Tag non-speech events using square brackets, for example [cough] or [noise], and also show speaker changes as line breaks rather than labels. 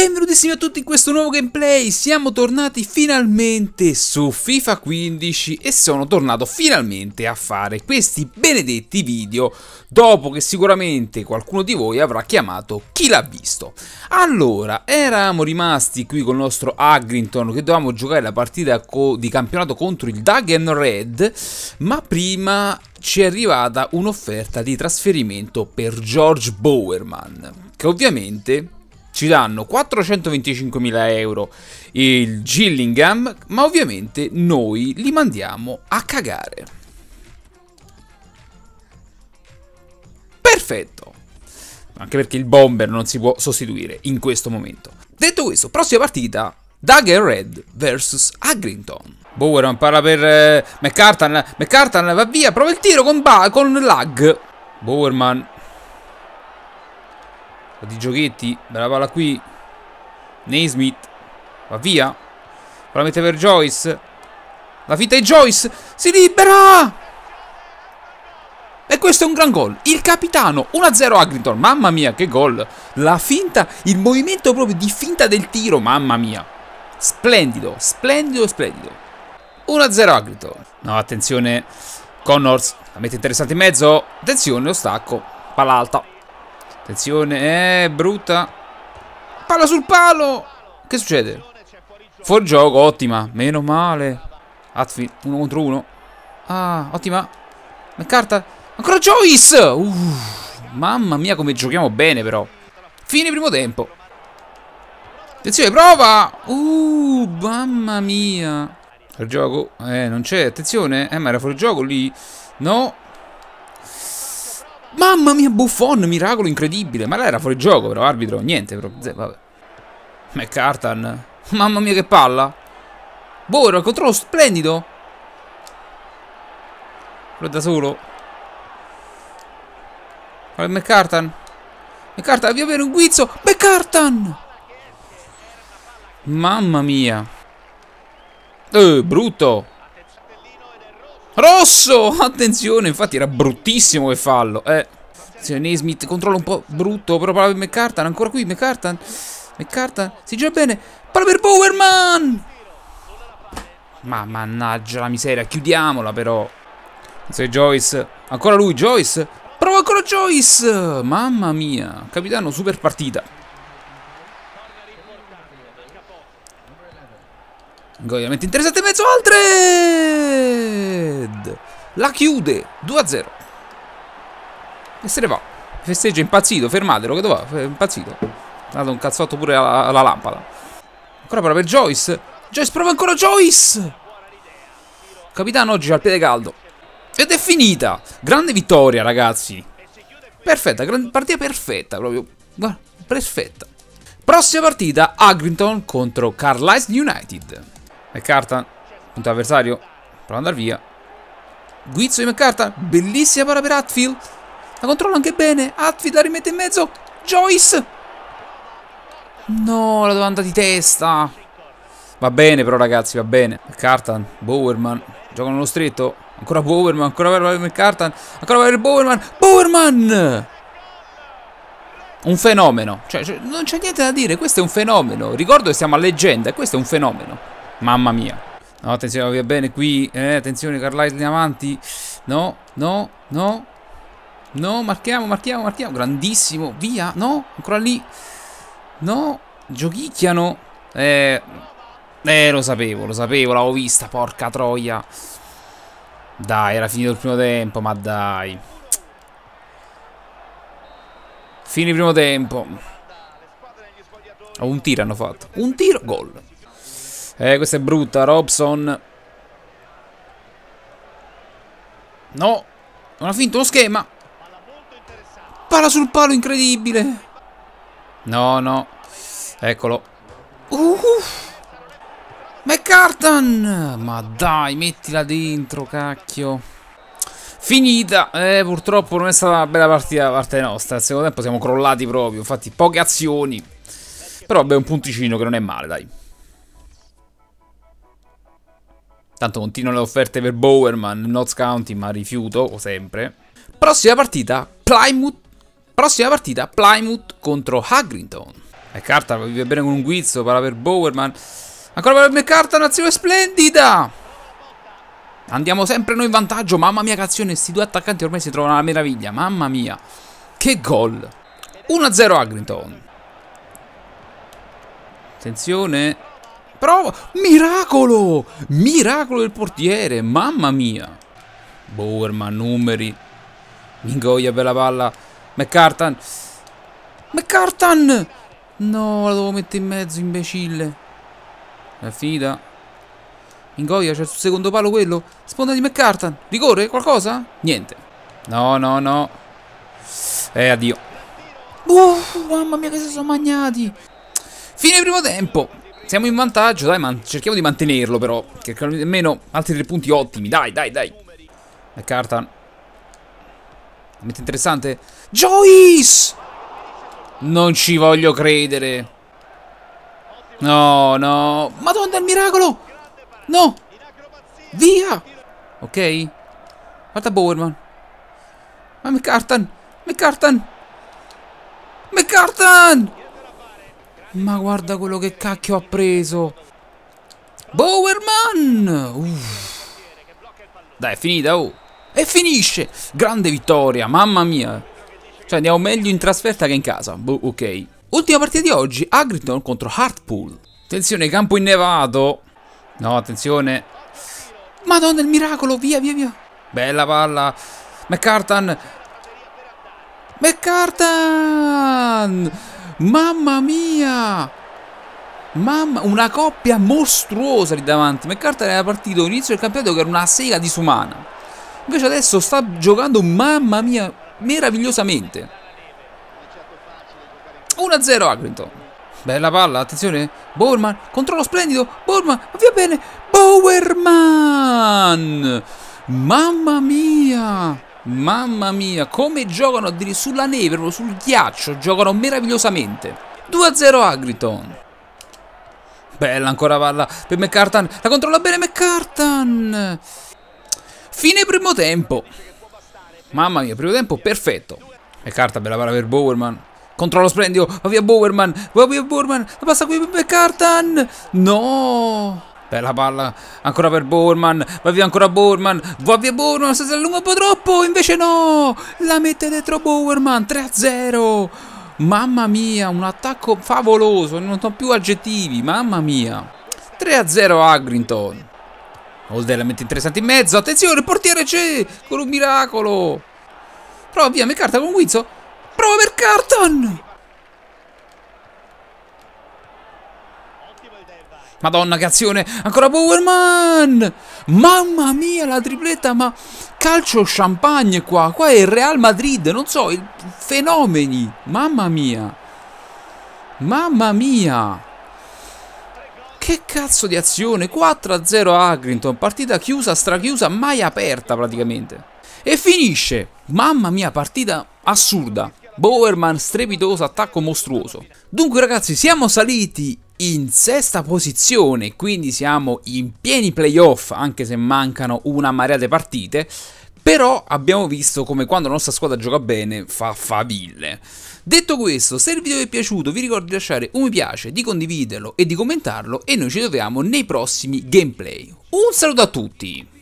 Benvenutissimi a tutti in questo nuovo gameplay, siamo tornati finalmente su FIFA 15 e sono tornato finalmente a fare questi benedetti video dopo che sicuramente qualcuno di voi avrà chiamato chi l'ha visto. Allora, eravamo rimasti qui con il nostro Agrinton che dovevamo giocare la partita di campionato contro il Dagen Red, ma prima ci è arrivata un'offerta di trasferimento per George Bowerman, che ovviamente ci danno 425.000 euro il Gillingham, ma ovviamente noi li mandiamo a cagare. Perfetto! Anche perché il bomber non si può sostituire in questo momento. Detto questo, prossima partita, Dagger Red vs Agrington. Bowerman parla per eh, McCartan, McCartan va via, prova il tiro con, ba- con lag. Bowerman di Giochetti, bella palla qui. Naismith va via. La mette per Joyce. La finta di Joyce. Si libera! E questo è un gran gol. Il capitano 1-0 Agriton. Mamma mia, che gol! La finta, il movimento proprio di finta del tiro. Mamma mia. Splendido, splendido, splendido. 1-0 Agriton. No, attenzione. Connors la mette interessante in mezzo. Attenzione, lo stacco. Palla alta. Attenzione, è eh, brutta. Palla sul palo! Che succede? Fuori gioco, ottima. Meno male. Atfield, uno contro uno. Ah, ottima. carta. Ancora Joyce! Uh, mamma mia come giochiamo bene però. Fine primo tempo. Attenzione, prova! Uh, mamma mia. Fuori gioco? Eh, non c'è. Attenzione. Eh, ma era fuori gioco lì. No. Mamma mia, Buffon, miracolo incredibile. Ma lei era fuori gioco, però, arbitro. Niente, però. Vabbè. McCartan. Mamma mia, che palla. Boh, era il controllo splendido. Quello da solo. Guarda McCartan. McCartan, via per un guizzo. McCartan! Mamma mia. Eh, brutto. Rosso! [laughs] Attenzione, infatti era bruttissimo che fallo. Eh. Attenzione, Smith controllo un po' brutto, però parla per McCartan. Ancora qui, McCartan. McCartan, si gira bene. Parla per Powerman! Ma mannaggia la miseria, chiudiamola però. Se Joyce. Ancora lui, Joyce. Prova ancora Joyce! Mamma mia, capitano, super partita. Goiamento interessato in mezzo Altred! La chiude 2-0. E se ne va. Festeggia impazzito, fermatelo che doveva, impazzito. Ha dato un cazzotto pure alla, alla lampada. Ancora però per Joyce. Joyce prova ancora Joyce! Capitano oggi al piede caldo. Ed è finita. Grande vittoria, ragazzi. Perfetta, partita perfetta proprio. Guarda, perfetta. Prossima partita, Agrinton contro Carlisle United. McCartan, punto avversario, prova ad andare via. Guizzo di McCartan, bellissima para per Hatfield. La controlla anche bene, Hatfield la rimette in mezzo, Joyce. No, la domanda di testa. Va bene però ragazzi, va bene. McCartan, Bowerman, giocano lo stretto. Ancora Bowerman, ancora per McCartan, ancora per Bowerman. Bowerman! Un fenomeno, cioè, cioè non c'è niente da dire, questo è un fenomeno. Ricordo che siamo a leggenda, questo è un fenomeno. Mamma mia. No, attenzione, va bene qui. Eh, attenzione, Carlisle in avanti. No, no, no. No, marchiamo, marchiamo, marchiamo. Grandissimo. Via. No, ancora lì. No, giochicchiano. Eh, eh, lo sapevo, lo sapevo, l'avevo vista, porca troia. Dai, era finito il primo tempo, ma dai. Fine il primo tempo. Oh, un tiro hanno fatto. Un tiro, gol. Eh, questa è brutta, Robson. No, non ha finto lo schema. Palla sul palo, incredibile. No, no. Eccolo. Uh, McCartan! Ma dai, mettila dentro, cacchio. Finita. Eh, purtroppo non è stata una bella partita da parte nostra. Al secondo tempo siamo crollati proprio. Infatti, poche azioni. Però, beh, un punticino che non è male, dai. Tanto continuano le offerte per Bowerman, Notts County, ma rifiuto, sempre. Prossima partita, Plymouth. Prossima partita, Plymouth contro Hagrington. E carta vive bene con un guizzo, parla per Bowerman. Ancora per McCartan, un'azione splendida! Andiamo sempre noi in vantaggio, mamma mia cazione, questi due attaccanti ormai si trovano alla meraviglia, mamma mia. Che gol! 1-0 Hagrington. Attenzione, Prova! Miracolo! Miracolo del portiere, mamma mia! Boerman, numeri. Mingoia, bella palla. McCartan. McCartan! No, la devo mettere in mezzo, imbecille. È finita. Mingoia, c'è sul secondo palo quello. Sponda di McCartan. Rigore, qualcosa? Niente. No, no, no. Eh, addio. Uh, mamma mia, che si sono magnati. Fine primo tempo. Siamo in vantaggio, dai, man cerchiamo di mantenerlo però. Cerchiamo almeno altri tre punti ottimi. Dai, dai, dai. La carta. Mette interessante. Joyce! Non ci voglio credere. No, no. Madonna, il miracolo! No! Via! Ok? Guarda Bowerman. Ma McCartan! McCartan! McCartan! Ma guarda quello che cacchio ha preso. Bowerman! Uff. Dai, è finita, oh. E finisce! Grande vittoria, mamma mia. Cioè, andiamo meglio in trasferta che in casa. Boh, ok. Ultima partita di oggi, Agriton contro Hartpool. Attenzione, campo innevato. No, attenzione. Madonna, il miracolo, via, via, via. Bella palla. McCartan. McCartan! Mamma mia! Mamma, una coppia mostruosa lì davanti. McCarthy era partito all'inizio del campionato che era una sega disumana. Invece adesso sta giocando, mamma mia, meravigliosamente. 1-0 Agrington. Bella palla, attenzione. Borman, controllo splendido. Borman, via bene. Bowerman! Mamma mia! Mamma mia, come giocano addirittura sulla neve, proprio sul ghiaccio, giocano meravigliosamente. 2-0 Agriton. Bella ancora palla per McCartan, la controlla bene McCartan. Fine primo tempo. Mamma mia, primo tempo perfetto. McCartan bella palla per Bowerman. Controllo splendido, va via Bowerman, va via Bowerman, la passa qui per McCartan. No! Bella palla ancora per Borman. Va via ancora Borman. Va via Borman. Si allunga un po' troppo. Invece no. La mette dentro Borman. 3-0. Mamma mia. Un attacco favoloso. Non ho più aggettivi. Mamma mia. 3-0 Agrinton. Holder la mette interessante in mezzo. Attenzione. Il portiere c'è. Con un miracolo. Prova via. mi carta con Guizzo. Prova per Carton. Madonna che azione, ancora Powerman! Mamma mia la tripletta, ma calcio champagne qua, qua è il Real Madrid, non so, il... fenomeni, mamma mia, mamma mia, che cazzo di azione, 4-0 Agrinton, partita chiusa, strachiusa, mai aperta praticamente, e finisce, mamma mia partita assurda, Bowerman strepitoso, attacco mostruoso. Dunque ragazzi siamo saliti in sesta posizione, quindi siamo in pieni playoff, anche se mancano una marea di partite. Però abbiamo visto come quando la nostra squadra gioca bene fa faville. Detto questo, se il video vi è piaciuto vi ricordo di lasciare un mi piace, di condividerlo e di commentarlo e noi ci troviamo nei prossimi gameplay. Un saluto a tutti!